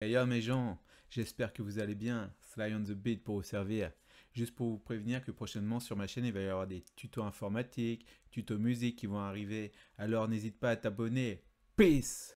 Hey yo mes gens, j'espère que vous allez bien. Fly on the beat pour vous servir. Juste pour vous prévenir que prochainement sur ma chaîne il va y avoir des tutos informatiques, tutos musique qui vont arriver. Alors n'hésite pas à t'abonner. Peace